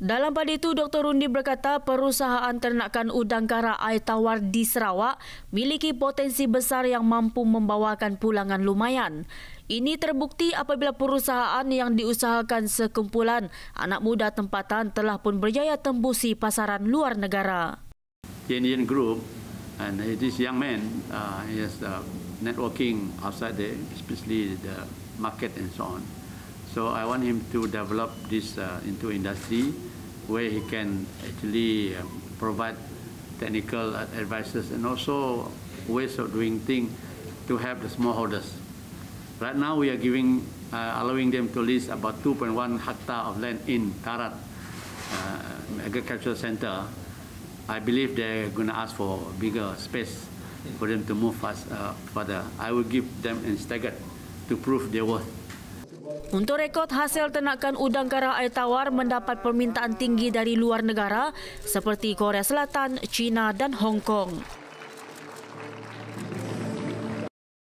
Dalam pada itu, Dr. Rundi berkata perusahaan ternakan udang kara air tawar di Sarawak miliki potensi besar yang mampu membawakan pulangan lumayan. Ini terbukti apabila perusahaan yang diusahakan sekumpulan anak muda tempatan telah pun berjaya tembusi pasaran luar negara. Indian Group and this young man uh, he has uh, networking outside the especially the market and so on. So I want him to develop this uh, into industry where he can actually um, provide technical advices and also ways of doing things to help the smallholders. Right now we are giving, uh, allowing them to lease about 2.1 hectare of land in Tarat uh, Agricultural Center. I believe they're going to ask for bigger space for them to move fast, uh, further. I will give them in staggered to prove their worth. Untuk rekod hasil ternakan udang kara air tawar mendapat permintaan tinggi dari luar negara seperti Korea Selatan, China dan Hong Kong.